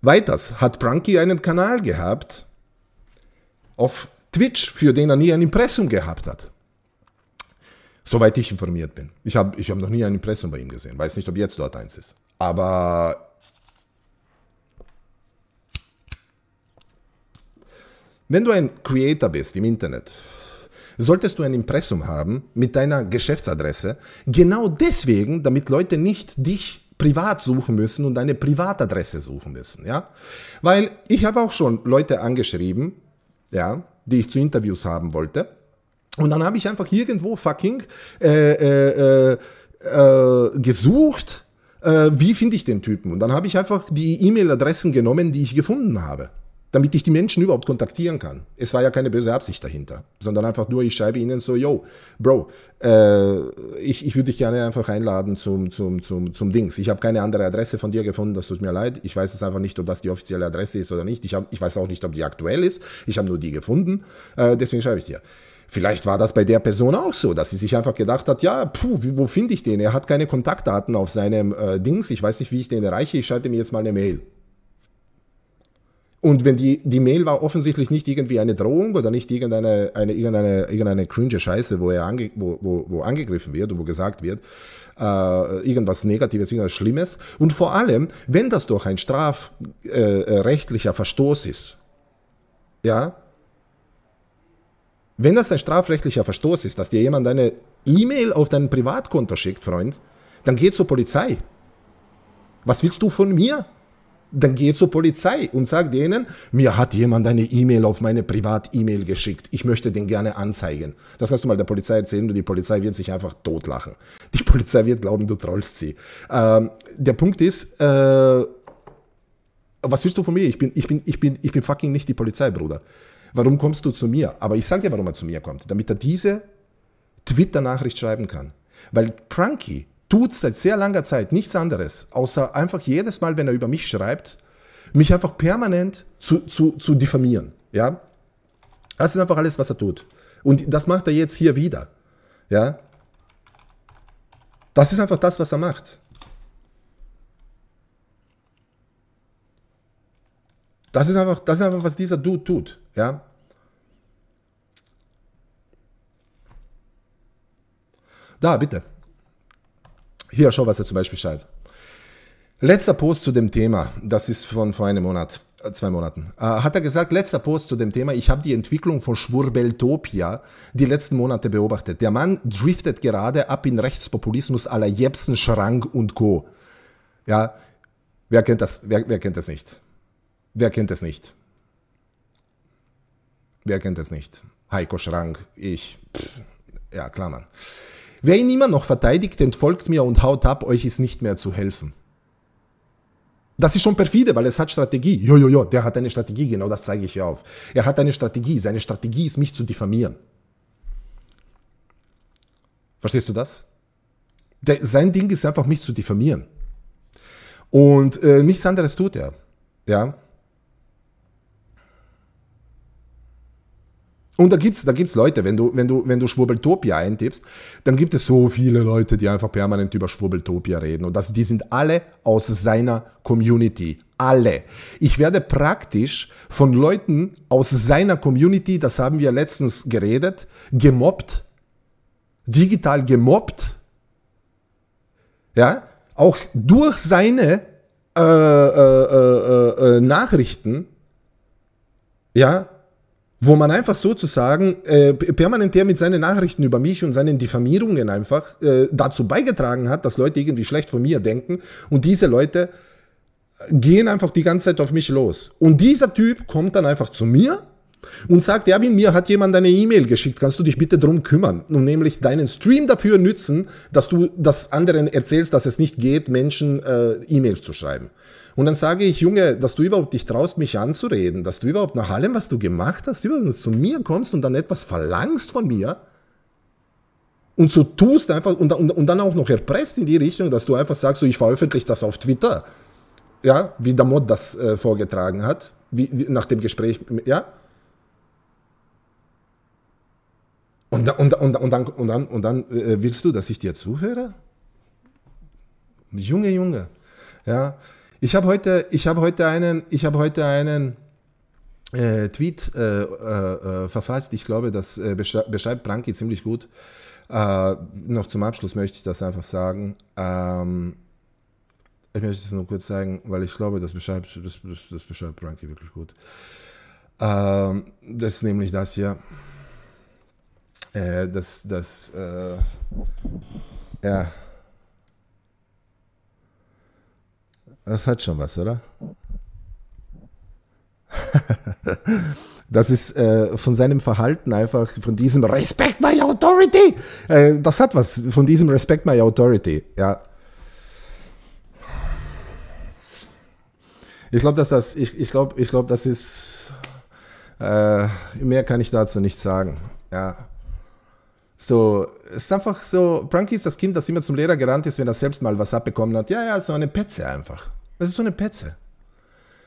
Weiters hat Pranky einen Kanal gehabt auf Twitch, für den er nie ein Impressum gehabt hat. Soweit ich informiert bin. Ich habe ich hab noch nie ein Impressum bei ihm gesehen. Weiß nicht, ob jetzt dort eins ist. Aber wenn du ein Creator bist im Internet, solltest du ein Impressum haben mit deiner Geschäftsadresse. Genau deswegen, damit Leute nicht dich privat suchen müssen und deine Privatadresse suchen müssen, ja? Weil ich habe auch schon Leute angeschrieben, ja, die ich zu Interviews haben wollte. Und dann habe ich einfach irgendwo fucking äh, äh, äh, äh gesucht, äh, wie finde ich den Typen? Und dann habe ich einfach die E-Mail-Adressen genommen, die ich gefunden habe damit ich die Menschen überhaupt kontaktieren kann. Es war ja keine böse Absicht dahinter, sondern einfach nur, ich schreibe ihnen so, yo, Bro, äh, ich, ich würde dich gerne einfach einladen zum, zum, zum, zum Dings. Ich habe keine andere Adresse von dir gefunden, das tut mir leid. Ich weiß es einfach nicht, ob das die offizielle Adresse ist oder nicht. Ich, hab, ich weiß auch nicht, ob die aktuell ist. Ich habe nur die gefunden, äh, deswegen schreibe ich dir. Vielleicht war das bei der Person auch so, dass sie sich einfach gedacht hat, ja, puh, wo finde ich den? Er hat keine Kontaktdaten auf seinem äh, Dings. Ich weiß nicht, wie ich den erreiche. Ich schalte mir jetzt mal eine Mail. Und wenn die, die Mail war offensichtlich nicht irgendwie eine Drohung oder nicht irgendeine, eine, irgendeine, irgendeine cringe Scheiße, wo, er ange, wo, wo, wo angegriffen wird und wo gesagt wird, äh, irgendwas Negatives, irgendwas Schlimmes. Und vor allem, wenn das doch ein strafrechtlicher äh, äh Verstoß ist, ja, wenn das ein strafrechtlicher Verstoß ist, dass dir jemand eine E-Mail auf dein Privatkonto schickt, Freund, dann geh zur Polizei. Was willst du von mir? dann geh zur Polizei und sag denen, mir hat jemand eine E-Mail auf meine Privat-E-Mail geschickt. Ich möchte den gerne anzeigen. Das kannst du mal der Polizei erzählen und die Polizei wird sich einfach totlachen. Die Polizei wird glauben, du trollst sie. Ähm, der Punkt ist, äh, was willst du von mir? Ich bin, ich bin, ich bin, ich bin fucking nicht die Polizei, Bruder. Warum kommst du zu mir? Aber ich sage dir, warum er zu mir kommt, damit er diese Twitter-Nachricht schreiben kann. Weil Pranky, tut seit sehr langer Zeit nichts anderes, außer einfach jedes Mal, wenn er über mich schreibt, mich einfach permanent zu, zu, zu diffamieren. Ja? Das ist einfach alles, was er tut. Und das macht er jetzt hier wieder. Ja? Das ist einfach das, was er macht. Das ist einfach, das ist einfach was dieser Dude tut. Ja? Da, bitte. Hier, schau, was er zum Beispiel schreibt. Letzter Post zu dem Thema, das ist von vor einem Monat, äh, zwei Monaten, äh, hat er gesagt, letzter Post zu dem Thema, ich habe die Entwicklung von Schwurbeltopia die letzten Monate beobachtet. Der Mann driftet gerade ab in Rechtspopulismus aller Jepsen, Schrank und Co. Ja, wer kennt das, wer, wer kennt das nicht? Wer kennt das nicht? Wer kennt das nicht? Heiko Schrank, ich, pff, ja klar, Mann. Wer ihn immer noch verteidigt, entfolgt mir und haut ab, euch ist nicht mehr zu helfen. Das ist schon perfide, weil es hat Strategie. Jo, jo, jo, der hat eine Strategie, genau das zeige ich hier auf. Er hat eine Strategie. Seine Strategie ist, mich zu diffamieren. Verstehst du das? Der, sein Ding ist einfach, mich zu diffamieren. Und äh, nichts anderes tut er. Ja. Und da gibt's, da gibt's Leute, wenn du, wenn du, wenn du Schwurbeltopia eintippst, dann gibt es so viele Leute, die einfach permanent über Schwurbeltopia reden. Und das, die sind alle aus seiner Community. Alle. Ich werde praktisch von Leuten aus seiner Community, das haben wir letztens geredet, gemobbt. Digital gemobbt. Ja. Auch durch seine äh, äh, äh, äh, äh Nachrichten. Ja wo man einfach sozusagen äh, permanent mit seinen Nachrichten über mich und seinen Diffamierungen einfach äh, dazu beigetragen hat, dass Leute irgendwie schlecht von mir denken und diese Leute äh, gehen einfach die ganze Zeit auf mich los. Und dieser Typ kommt dann einfach zu mir und sagt, Erwin, mir hat jemand eine E-Mail geschickt, kannst du dich bitte drum kümmern und nämlich deinen Stream dafür nützen, dass du das anderen erzählst, dass es nicht geht, Menschen äh, E-Mails zu schreiben. Und dann sage ich, Junge, dass du überhaupt dich traust, mich anzureden, dass du überhaupt nach allem, was du gemacht hast, überhaupt zu mir kommst und dann etwas verlangst von mir und so tust einfach und, und, und dann auch noch erpresst in die Richtung, dass du einfach sagst, so, ich veröffentliche das auf Twitter. Ja, wie der Mod das äh, vorgetragen hat, wie, wie, nach dem Gespräch, ja. Und, und, und, und dann, und dann, und dann äh, willst du, dass ich dir zuhöre? Junge, Junge. Ja. Ich habe heute, ich heute einen, ich habe heute einen äh, Tweet äh, äh, äh verfasst. Ich glaube, das äh, beschreibt Branki ziemlich gut. Äh, noch zum Abschluss möchte ich das einfach sagen. Ähm, ich möchte es nur kurz zeigen, weil ich glaube, das beschreibt, das, das beschreibt Branki wirklich gut. Ähm, das ist nämlich das hier äh, das, das, äh, ja. Das hat schon was, oder? das ist äh, von seinem Verhalten einfach, von diesem Respect my authority. Äh, das hat was, von diesem Respect my authority, ja. Ich glaube, dass das, ich, ich glaube, ich glaube, das ist, äh, mehr kann ich dazu nicht sagen, ja. So, es ist einfach so, Pranky ist das Kind, das immer zum Lehrer gerannt ist, wenn er selbst mal was abbekommen hat. Ja, ja, so eine Petze einfach. Das ist so eine Petze.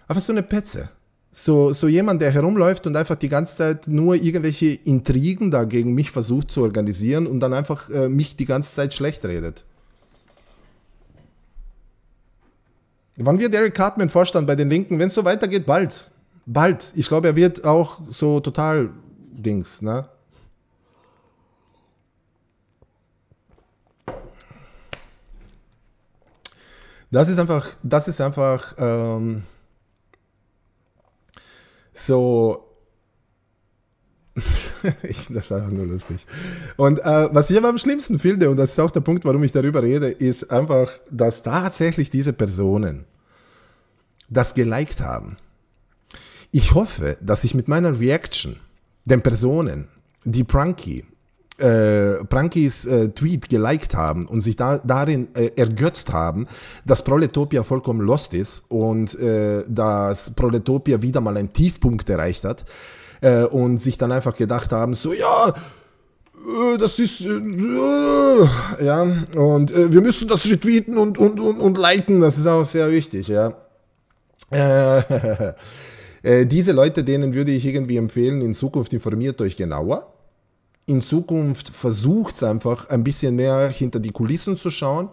Einfach so eine Petze. So, so jemand, der herumläuft und einfach die ganze Zeit nur irgendwelche Intrigen da gegen mich versucht zu organisieren und dann einfach äh, mich die ganze Zeit schlecht redet. Wann wird Eric Cartman Vorstand bei den Linken? Wenn es so weitergeht, bald. Bald. Ich glaube, er wird auch so total Dings, ne? Das ist einfach, das ist einfach ähm, so. ich, das ist einfach nur lustig. Und äh, was ich aber am schlimmsten finde, und das ist auch der Punkt, warum ich darüber rede, ist einfach, dass tatsächlich diese Personen das geliked haben. Ich hoffe, dass ich mit meiner Reaction den Personen, die Pranky, äh, Prankis äh, Tweet geliked haben und sich da, darin äh, ergötzt haben, dass Proletopia vollkommen lost ist und äh, dass Proletopia wieder mal einen Tiefpunkt erreicht hat äh, und sich dann einfach gedacht haben, so ja, äh, das ist äh, ja und wir müssen das retweeten und und und und liken, das ist auch sehr wichtig, ja. diese Leute, denen würde ich irgendwie empfehlen, in Zukunft informiert euch genauer in Zukunft versucht einfach ein bisschen mehr hinter die Kulissen zu schauen.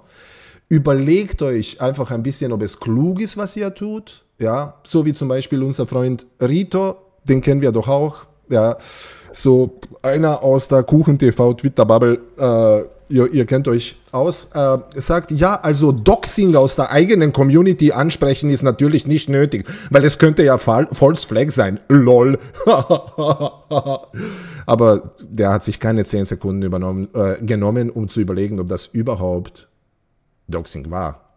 Überlegt euch einfach ein bisschen, ob es klug ist, was ihr tut. Ja, so wie zum Beispiel unser Freund Rito, den kennen wir doch auch ja, so einer aus der Kuchen-TV-Twitter-Bubble, äh, ihr, ihr, kennt euch aus, äh, sagt, ja, also Doxing aus der eigenen Community ansprechen ist natürlich nicht nötig, weil es könnte ja Fal False Flag sein. LOL. Aber der hat sich keine 10 Sekunden übernommen, äh, genommen, um zu überlegen, ob das überhaupt Doxing war.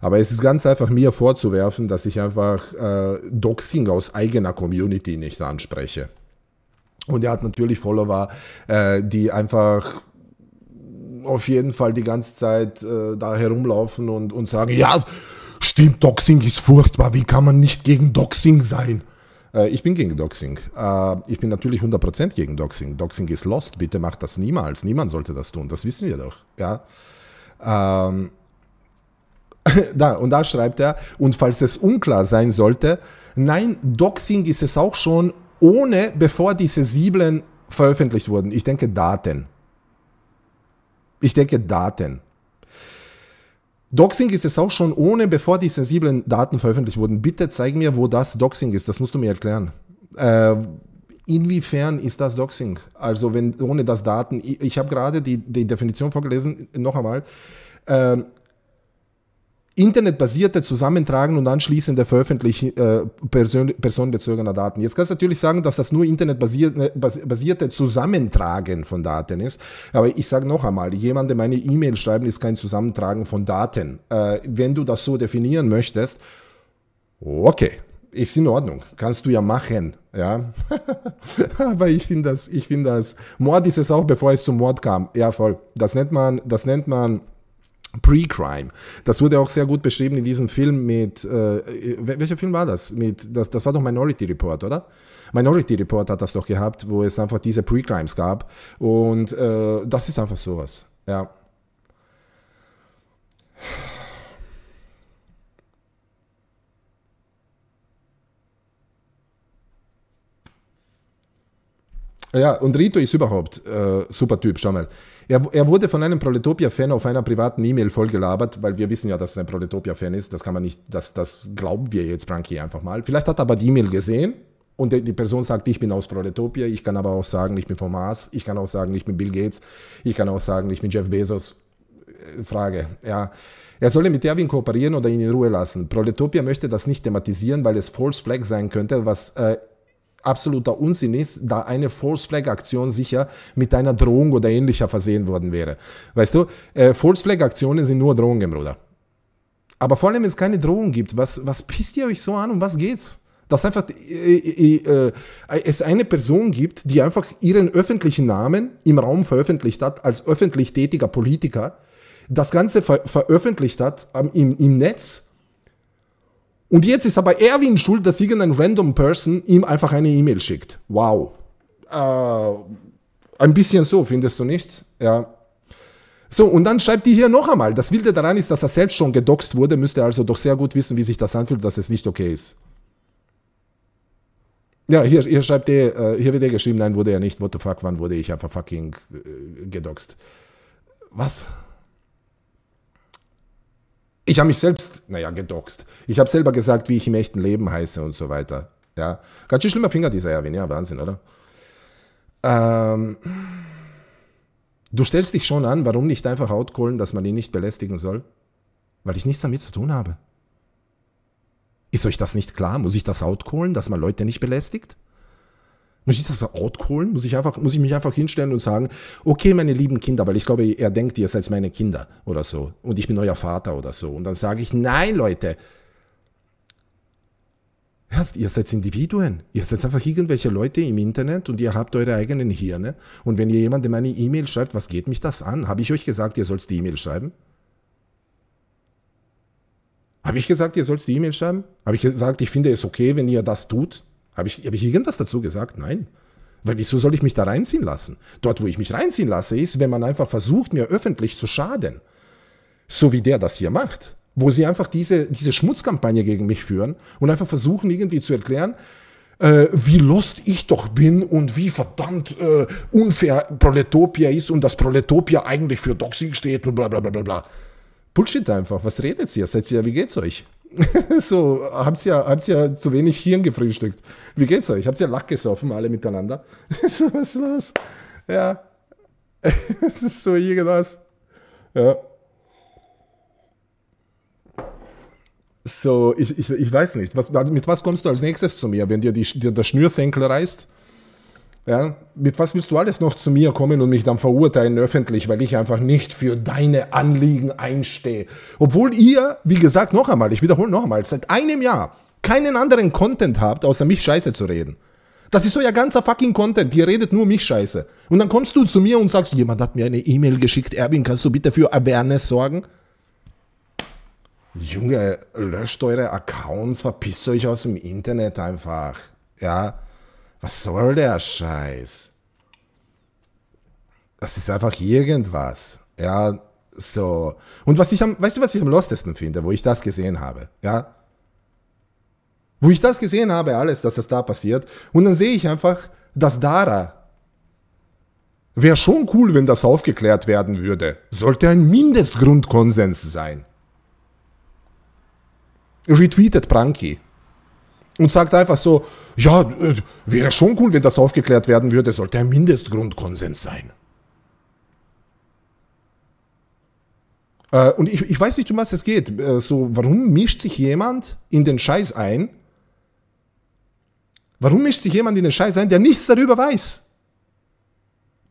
Aber es ist ganz einfach mir vorzuwerfen, dass ich einfach äh, Doxing aus eigener Community nicht anspreche. Und er hat natürlich Follower, äh, die einfach auf jeden Fall die ganze Zeit äh, da herumlaufen und, und sagen, ja, stimmt, Doxing ist furchtbar, wie kann man nicht gegen Doxing sein? Äh, ich bin gegen Doxing. Äh, ich bin natürlich 100% gegen Doxing. Doxing ist lost, bitte macht das niemals. Niemand sollte das tun, das wissen wir doch. Ja? Ähm, da, und da schreibt er, und falls es unklar sein sollte, nein, Doxing ist es auch schon, ohne bevor die sensiblen veröffentlicht wurden. Ich denke Daten. Ich denke Daten. Doxing ist es auch schon ohne, bevor die sensiblen Daten veröffentlicht wurden. Bitte zeig mir, wo das Doxing ist. Das musst du mir erklären. Äh, inwiefern ist das Doxing? Also wenn ohne das Daten. Ich, ich habe gerade die, die Definition vorgelesen. Noch einmal. Ähm, internetbasierte Zusammentragen und anschließende Veröffentlichen äh, person personenbezogener Daten. Jetzt kannst du natürlich sagen, dass das nur internetbasierte Zusammentragen von Daten ist. Aber ich sage noch einmal, jemandem eine E-Mail schreiben ist kein Zusammentragen von Daten. Äh, wenn du das so definieren möchtest, okay, ist in Ordnung, kannst du ja machen. Ja, aber ich finde das, ich finde das, Mord ist es auch, bevor es zum Mord kam. Ja, voll. Das nennt man, das nennt man Pre-Crime. Das wurde auch sehr gut beschrieben in diesem Film mit, äh, welcher Film war das? Mit, das? Das war doch Minority Report, oder? Minority Report hat das doch gehabt, wo es einfach diese Pre-Crimes gab. Und äh, das ist einfach sowas. Ja. Ja, und Rito ist überhaupt äh, super Typ, schau mal. Er, er wurde von einem Proletopia-Fan auf einer privaten E-Mail vollgelabert, weil wir wissen ja, dass er ein Proletopia-Fan ist. Das kann man nicht, das, das glauben wir jetzt, Branky, einfach mal. Vielleicht hat er aber die E-Mail gesehen und die Person sagt, ich bin aus Proletopia, ich kann aber auch sagen, ich bin vom Mars, ich kann auch sagen, ich bin Bill Gates, ich kann auch sagen, ich bin Jeff Bezos. Äh, Frage, ja. Er solle mit Erwin kooperieren oder ihn in Ruhe lassen. Proletopia möchte das nicht thematisieren, weil es False Flag sein könnte, was äh, absoluter Unsinn ist, da eine False Flag Aktion sicher mit einer Drohung oder ähnlicher versehen worden wäre. Weißt du, äh, False Flag Aktionen sind nur Drohungen, Bruder. Aber vor allem, wenn es keine Drohung gibt, was, was pisst ihr euch so an und was geht's? Dass einfach äh äh, äh, äh, es eine Person gibt, die einfach ihren öffentlichen Namen im Raum veröffentlicht hat, als öffentlich tätiger Politiker, das Ganze ver veröffentlicht hat ähm, im, im Netz und jetzt ist aber Erwin schuld, dass irgendein random Person ihm einfach eine E-Mail schickt. Wow. Äh, ein bisschen so, findest du nicht? Ja. So, und dann schreibt die hier noch einmal. Das Wilde daran ist, dass er selbst schon gedoxt wurde, müsste also doch sehr gut wissen, wie sich das anfühlt, dass es nicht okay ist. Ja, hier, hier schreibt er, äh, hier wird er geschrieben, nein, wurde er nicht. What the fuck, wann wurde ich einfach fucking äh, gedoxt? Was? Ich habe mich selbst, naja, gedoxt. Ich habe selber gesagt, wie ich im echten Leben heiße und so weiter. Ja, ganz schön schlimmer Finger dieser Erwin, ja, Wahnsinn, oder? Ähm, du stellst dich schon an, warum nicht einfach outcallen, dass man ihn nicht belästigen soll? Weil ich nichts damit zu tun habe. Ist euch das nicht klar? Muss ich das outcallen, dass man Leute nicht belästigt? Muss ich das out holen? Muss ich, einfach, muss ich mich einfach hinstellen und sagen, okay, meine lieben Kinder, weil ich glaube, er denkt, ihr seid meine Kinder oder so. Und ich bin euer Vater oder so. Und dann sage ich, nein, Leute. Erst, ihr seid Individuen. Ihr seid einfach irgendwelche Leute im Internet und ihr habt eure eigenen Hirne. Und wenn ihr jemandem eine E-Mail schreibt, was geht mich das an? Habe ich euch gesagt, ihr sollt die E-Mail schreiben? Habe ich gesagt, ihr sollt die E-Mail schreiben? Habe ich gesagt, ich finde es okay, wenn ihr das tut? Habe ich, hab ich irgendwas dazu gesagt? Nein. Weil wieso soll ich mich da reinziehen lassen? Dort, wo ich mich reinziehen lasse, ist, wenn man einfach versucht, mir öffentlich zu schaden. So wie der das hier macht. Wo sie einfach diese, diese Schmutzkampagne gegen mich führen und einfach versuchen, irgendwie zu erklären, äh, wie lost ich doch bin und wie verdammt äh, unfair Proletopia ist und dass Proletopia eigentlich für Toxik steht und bla bla bla bla bla. Bullshit einfach. Was redet ihr? Seid ihr, wie geht's euch? so, habt's ja, habt's ja zu wenig Hirn gefrühstückt. Wie geht's euch? Habt's ja Lack gesoffen, alle miteinander. so, was ist los? Ja. es ist so irgendwas. Ja. So, ich, ich, ich weiß nicht. Was, mit was kommst du als nächstes zu mir, wenn dir die, der Schnürsenkel reißt? Ja, mit was willst du alles noch zu mir kommen und mich dann verurteilen öffentlich, weil ich einfach nicht für deine Anliegen einstehe? Obwohl ihr, wie gesagt, noch einmal, ich wiederhole noch einmal, seit einem Jahr keinen anderen Content habt, außer mich scheiße zu reden. Das ist euer ganzer fucking Content. Ihr redet nur mich scheiße. Und dann kommst du zu mir und sagst, jemand hat mir eine E-Mail geschickt, Erwin, kannst du bitte für Awareness sorgen? Junge, löscht eure Accounts, verpisst euch aus dem Internet einfach. Ja, was soll der Scheiß? Das ist einfach irgendwas. Ja, so. Und was ich am, weißt du, was ich am lostesten finde, wo ich das gesehen habe? Ja. Wo ich das gesehen habe, alles, dass das da passiert. Und dann sehe ich einfach, dass Dara. Wäre schon cool, wenn das aufgeklärt werden würde. Sollte ein Mindestgrundkonsens sein. Retweetet Pranky und sagt einfach so, ja, wäre schon cool, wenn das aufgeklärt werden würde, sollte ein Mindestgrundkonsens sein. Äh, und ich, ich weiß nicht, um was es geht. Äh, so, warum mischt sich jemand in den Scheiß ein? Warum mischt sich jemand in den Scheiß ein, der nichts darüber weiß?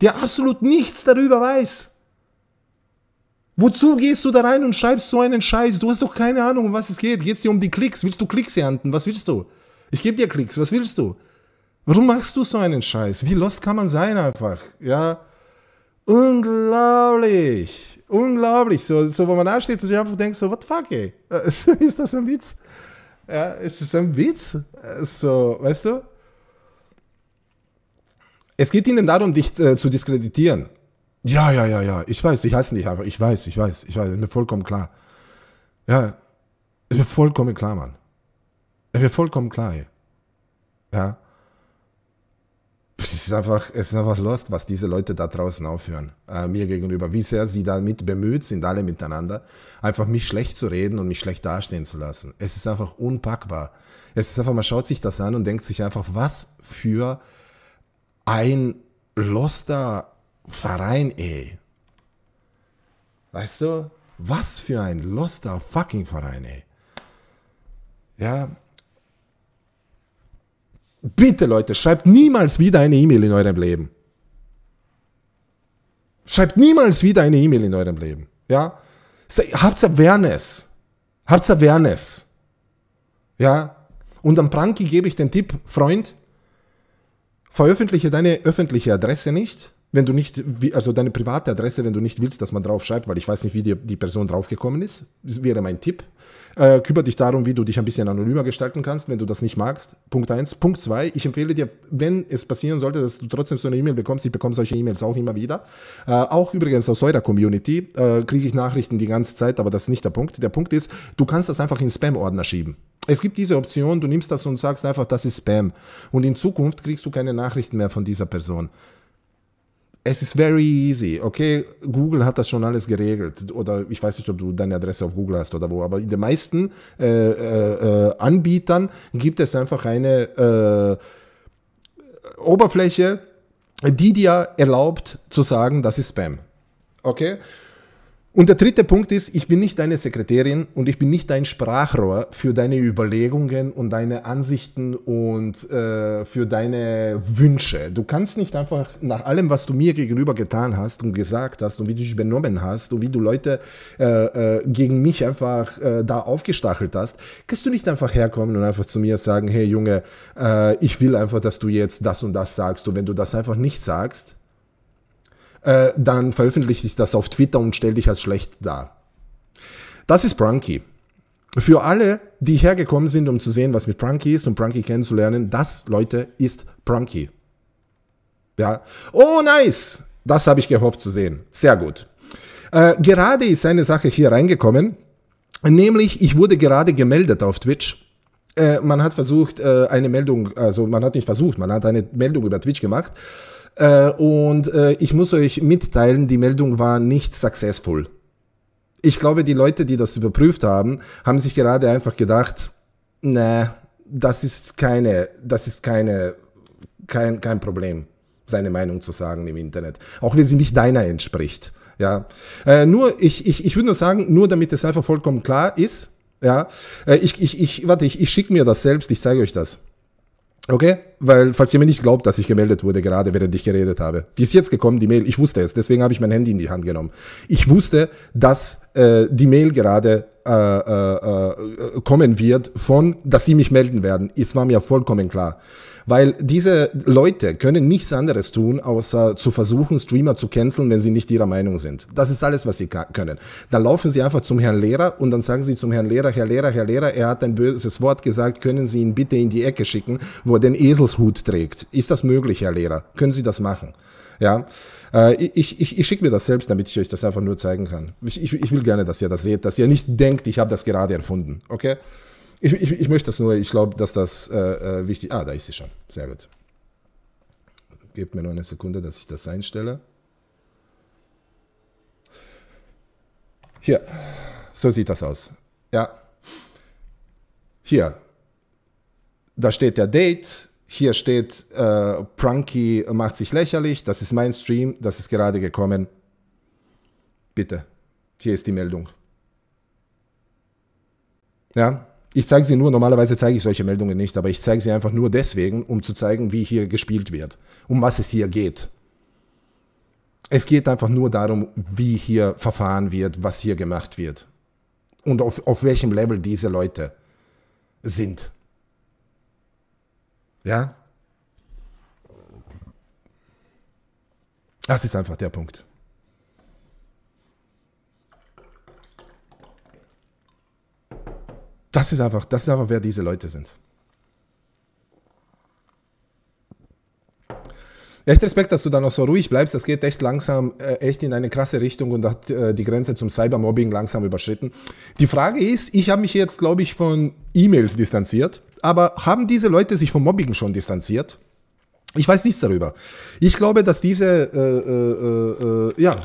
Der absolut nichts darüber weiß. Wozu gehst du da rein und schreibst so einen Scheiß? Du hast doch keine Ahnung, um was es geht. Geht's dir um die Klicks? Willst du Klicks ernten? Was willst du? Ich gebe dir Klicks. Was willst du? Warum machst du so einen Scheiß? Wie lost kann man sein einfach? Ja. Unglaublich. Unglaublich. So, so wenn man da steht und sich einfach denkt so, what the fuck, ey? ist das ein Witz? Ja, ist das ein Witz? So, weißt du? Es geht ihnen darum, dich äh, zu diskreditieren. Ja, ja, ja, ja. Ich weiß, ich heiße nicht einfach. Ich weiß, ich weiß, ich weiß. Ist mir vollkommen klar. Ja, ist mir vollkommen klar, Mann. Ist mir vollkommen klar, ey. Ja. Es ist einfach, es ist einfach lost, was diese Leute da draußen aufhören, äh, mir gegenüber, wie sehr sie damit bemüht sind, alle miteinander, einfach mich schlecht zu reden und mich schlecht dastehen zu lassen. Es ist einfach unpackbar. Es ist einfach, man schaut sich das an und denkt sich einfach, was für ein loster Verein, ey. Weißt du, was für ein loster fucking Verein, ey. Ja. Bitte, Leute, schreibt niemals wieder eine E-Mail in eurem Leben. Schreibt niemals wieder eine E-Mail in eurem Leben. Ja? Habt Awareness. Habt Awareness. Ja? Und am Pranki gebe ich den Tipp, Freund, veröffentliche deine öffentliche Adresse nicht wenn du nicht, also deine private Adresse, wenn du nicht willst, dass man drauf schreibt, weil ich weiß nicht, wie die, die Person draufgekommen ist, das wäre mein Tipp. Äh, kümmere dich darum, wie du dich ein bisschen anonymer gestalten kannst, wenn du das nicht magst. Punkt eins. Punkt zwei, ich empfehle dir, wenn es passieren sollte, dass du trotzdem so eine E-Mail bekommst, ich bekomme solche E-Mails auch immer wieder. Äh, auch übrigens aus eurer Community äh, kriege ich Nachrichten die ganze Zeit, aber das ist nicht der Punkt. Der Punkt ist, du kannst das einfach in Spam-Ordner schieben. Es gibt diese Option, du nimmst das und sagst einfach, das ist Spam. Und in Zukunft kriegst du keine Nachrichten mehr von dieser Person es ist very easy, okay? Google hat das schon alles geregelt. Oder ich weiß nicht, ob du deine Adresse auf Google hast oder wo, aber in den meisten äh, äh, äh Anbietern gibt es einfach eine äh, Oberfläche, die dir erlaubt zu sagen, das ist Spam. Okay? Und der dritte Punkt ist, ich bin nicht deine Sekretärin und ich bin nicht dein Sprachrohr für deine Überlegungen und deine Ansichten und äh, für deine Wünsche. Du kannst nicht einfach nach allem, was du mir gegenüber getan hast und gesagt hast und wie du dich benommen hast und wie du Leute äh, äh, gegen mich einfach äh, da aufgestachelt hast, kannst du nicht einfach herkommen und einfach zu mir sagen, hey Junge, äh, ich will einfach, dass du jetzt das und das sagst und wenn du das einfach nicht sagst, äh, dann veröffentliche ich das auf Twitter und stelle dich als schlecht dar. Das ist Pranky. Für alle, die hergekommen sind, um zu sehen, was mit Pranky ist und Pranky kennenzulernen, das, Leute, ist Pranky. Ja. Oh, nice! Das habe ich gehofft zu sehen. Sehr gut. Äh, gerade ist eine Sache hier reingekommen, nämlich ich wurde gerade gemeldet auf Twitch. Äh, man hat versucht, äh, eine Meldung, also man hat nicht versucht, man hat eine Meldung über Twitch gemacht äh, und äh, ich muss euch mitteilen, die Meldung war nicht successful. Ich glaube, die Leute, die das überprüft haben, haben sich gerade einfach gedacht, ne, das ist keine, das ist keine, kein, kein Problem, seine Meinung zu sagen im Internet. Auch wenn sie nicht deiner entspricht. Ja. Äh, nur, ich, ich, ich würde nur sagen, nur damit es einfach vollkommen klar ist, ja, äh, ich, ich, ich, warte, ich, ich schicke mir das selbst, ich zeige euch das. Okay? Weil, falls ihr mir nicht glaubt, dass ich gemeldet wurde, gerade während ich geredet habe. Die ist jetzt gekommen, die Mail. Ich wusste es, deswegen habe ich mein Handy in die Hand genommen. Ich wusste, dass äh, die Mail gerade äh, äh, äh kommen wird von, dass sie mich melden werden. Es war mir vollkommen klar. Weil diese Leute können nichts anderes tun, außer zu versuchen, Streamer zu canceln, wenn sie nicht ihrer Meinung sind. Das ist alles, was sie können. Dann laufen sie einfach zum Herrn Lehrer und dann sagen sie zum Herrn Lehrer, Herr Lehrer, Herr Lehrer, er hat ein böses Wort gesagt, können Sie ihn bitte in die Ecke schicken, wo er den Eselshut trägt. Ist das möglich, Herr Lehrer? Können Sie das machen? Ja, äh, ich, ich, ich schicke mir das selbst, damit ich euch das einfach nur zeigen kann. Ich, ich, ich will gerne, dass ihr das seht, dass ihr nicht denkt, ich habe das gerade erfunden. Okay? Ich, ich, ich möchte das nur, ich glaube, dass das äh, äh, wichtig Ah, da ist sie schon. Sehr gut. Gebt mir nur eine Sekunde, dass ich das einstelle. Hier, so sieht das aus. Ja. Hier, da steht der Date, hier steht äh, Prunky macht sich lächerlich, das ist mein Stream, das ist gerade gekommen. Bitte, hier ist die Meldung. Ja, ich zeige sie nur, normalerweise zeige ich solche Meldungen nicht, aber ich zeige sie einfach nur deswegen, um zu zeigen, wie hier gespielt wird, um was es hier geht. Es geht einfach nur darum, wie hier verfahren wird, was hier gemacht wird und auf, auf welchem Level diese Leute sind. Ja? Das ist einfach der Punkt. Das ist einfach, das ist einfach, wer diese Leute sind. Echt Respekt, dass du da noch so ruhig bleibst. Das geht echt langsam, äh, echt in eine krasse Richtung und hat äh, die Grenze zum Cybermobbing langsam überschritten. Die Frage ist, ich habe mich jetzt, glaube ich, von E-Mails distanziert, aber haben diese Leute sich vom Mobbing schon distanziert? Ich weiß nichts darüber. Ich glaube, dass diese, äh, äh, äh, äh ja,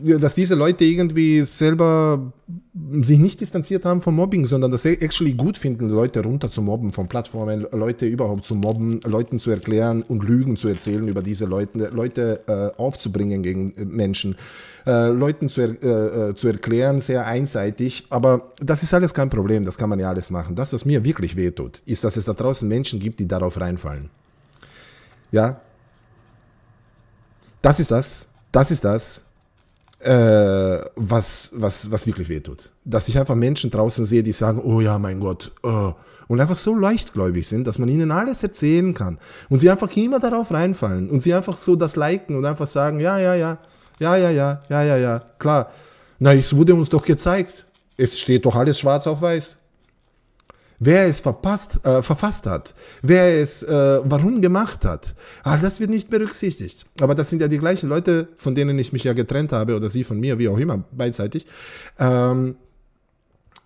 dass diese Leute irgendwie selber sich nicht distanziert haben vom Mobbing, sondern das e- actually gut finden, Leute runter zu mobben von Plattformen, Leute überhaupt zu mobben, Leuten zu erklären und Lügen zu erzählen über diese Leute, Leute äh, aufzubringen gegen äh, Menschen, äh, Leuten zu, er, äh, äh, zu erklären, sehr einseitig. Aber das ist alles kein Problem, das kann man ja alles machen. Das, was mir wirklich wehtut, ist, dass es da draußen Menschen gibt, die darauf reinfallen. Ja? Das ist das, das ist das, äh, was, was, was wirklich wehtut. Dass ich einfach Menschen draußen sehe, die sagen, oh ja, mein Gott, oh, und einfach so leichtgläubig sind, dass man ihnen alles erzählen kann und sie einfach immer darauf reinfallen und sie einfach so das liken und einfach sagen, ja, ja, ja, ja, ja, ja, ja, ja, ja, klar. Na, es wurde uns doch gezeigt. Es steht doch alles schwarz auf weiß wer es verpasst, äh, verfasst hat, wer es äh, warum gemacht hat. All ah, das wird nicht berücksichtigt. Aber das sind ja die gleichen Leute, von denen ich mich ja getrennt habe oder sie von mir, wie auch immer, beidseitig. Ähm,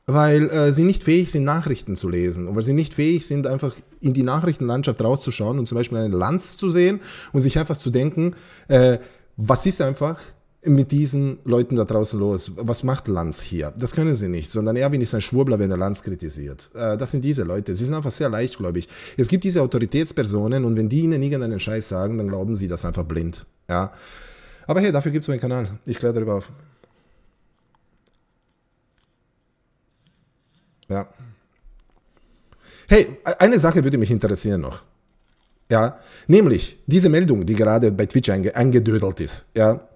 weil äh, sie nicht fähig sind, Nachrichten zu lesen und weil sie nicht fähig sind, einfach in die Nachrichtenlandschaft rauszuschauen und zum Beispiel eine Lanz zu sehen und sich einfach zu denken, äh, was ist einfach mit diesen Leuten da draußen los? Was macht Lanz hier? Das können sie nicht, sondern er ist ein Schwurbler, wenn er Lanz kritisiert. Äh, das sind diese Leute. Sie sind einfach sehr leichtgläubig. Es gibt diese Autoritätspersonen und wenn die ihnen irgendeinen Scheiß sagen, dann glauben sie das einfach blind. Ja. Aber hey, dafür gibt es meinen Kanal. Ich kläre darüber auf. Ja. Hey, e-, eine Sache würde mich interessieren noch. Ja, nämlich diese Meldung, die gerade bei Twitch ange angedödelt ist. Ja,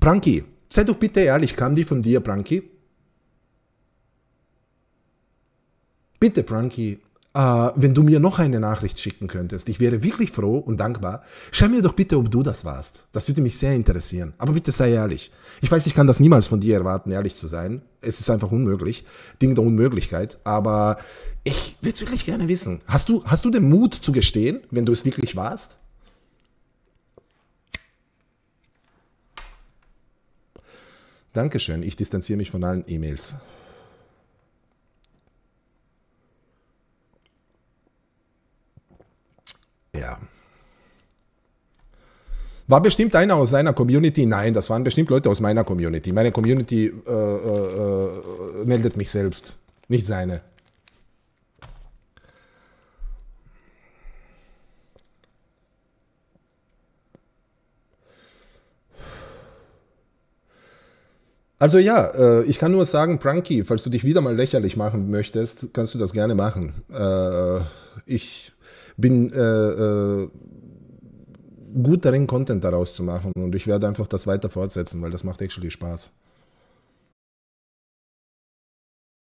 Branki, sei doch bitte ehrlich, kam die von dir, Branki? Bitte, Branki, äh, wenn du mir noch eine Nachricht schicken könntest, ich wäre wirklich froh und dankbar. Schreib mir doch bitte, ob du das warst. Das würde mich sehr interessieren. Aber bitte sei ehrlich. Ich weiß, ich kann das niemals von dir erwarten, ehrlich zu sein. Es ist einfach unmöglich. Ding der Unmöglichkeit. Aber ich würde es wirklich gerne wissen. Hast du, hast du den Mut zu gestehen, wenn du es wirklich warst? Dankeschön, ich distanziere mich von allen E-Mails. Ja. War bestimmt einer aus seiner Community? Nein, das waren bestimmt Leute aus meiner Community. Meine Community äh, äh, äh meldet mich selbst, nicht seine. Also ja, äh, ich kann nur sagen, Pranky, falls du dich wieder mal lächerlich machen möchtest, kannst du das gerne machen. Äh, ich bin äh, gut darin, Content daraus zu machen und ich werde einfach das weiter fortsetzen, weil das macht actually Spaß.